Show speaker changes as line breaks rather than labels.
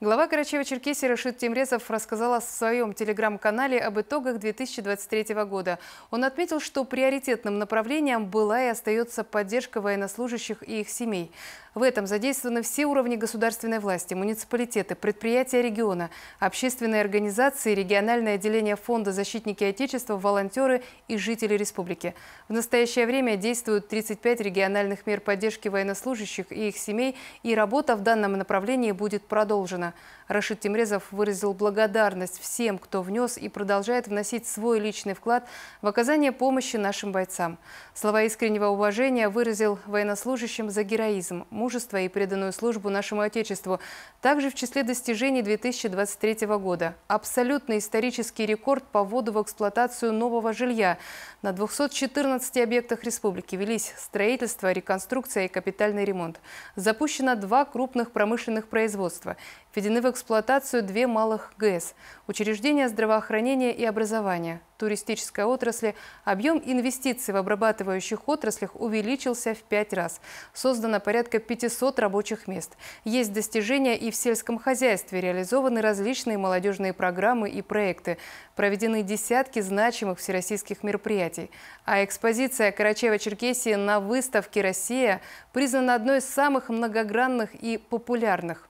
Глава Карачева-Черкесии Рашид Тимрезов рассказал о своем телеграм-канале об итогах 2023 года. Он отметил, что приоритетным направлением была и остается поддержка военнослужащих и их семей. В этом задействованы все уровни государственной власти, муниципалитеты, предприятия региона, общественные организации, региональное отделение фонда «Защитники Отечества», волонтеры и жители республики. В настоящее время действуют 35 региональных мер поддержки военнослужащих и их семей, и работа в данном направлении будет продолжена. Казахстана. Рашид Тимрезов выразил благодарность всем, кто внес и продолжает вносить свой личный вклад в оказание помощи нашим бойцам. Слова искреннего уважения выразил военнослужащим за героизм, мужество и преданную службу нашему Отечеству. Также в числе достижений 2023 года абсолютный исторический рекорд по вводу в эксплуатацию нового жилья. На 214 объектах республики велись строительство, реконструкция и капитальный ремонт. Запущено два крупных промышленных производства введены в эксплуатацию две малых ГЭС – учреждения здравоохранения и образования. Туристической отрасли объем инвестиций в обрабатывающих отраслях увеличился в пять раз. Создано порядка 500 рабочих мест. Есть достижения и в сельском хозяйстве, реализованы различные молодежные программы и проекты. Проведены десятки значимых всероссийских мероприятий. А экспозиция Карачаева-Черкесии на выставке «Россия» признана одной из самых многогранных и популярных.